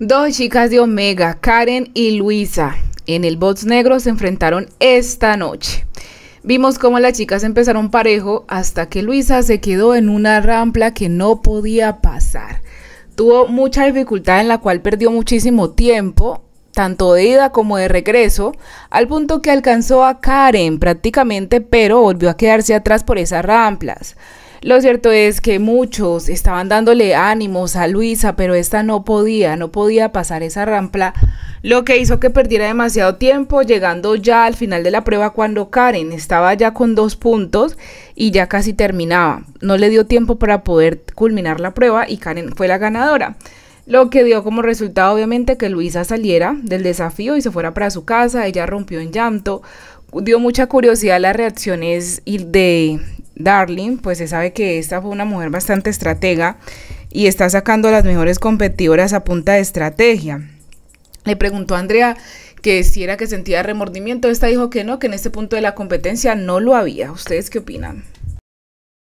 Dos chicas de Omega, Karen y Luisa, en el Bots Negro se enfrentaron esta noche. Vimos cómo las chicas empezaron parejo hasta que Luisa se quedó en una rampla que no podía pasar. Tuvo mucha dificultad en la cual perdió muchísimo tiempo, tanto de ida como de regreso, al punto que alcanzó a Karen prácticamente, pero volvió a quedarse atrás por esas ramplas. Lo cierto es que muchos estaban dándole ánimos a Luisa, pero esta no podía, no podía pasar esa rampla, lo que hizo que perdiera demasiado tiempo, llegando ya al final de la prueba cuando Karen estaba ya con dos puntos y ya casi terminaba. No le dio tiempo para poder culminar la prueba y Karen fue la ganadora lo que dio como resultado obviamente que Luisa saliera del desafío y se fuera para su casa, ella rompió en llanto, dio mucha curiosidad las reacciones de, Darling, pues se sabe que esta fue una mujer bastante estratega y está sacando a las mejores competidoras a punta de estrategia. Le preguntó a Andrea que si era que sentía remordimiento, esta dijo que no, que en este punto de la competencia no lo había. ¿Ustedes qué opinan?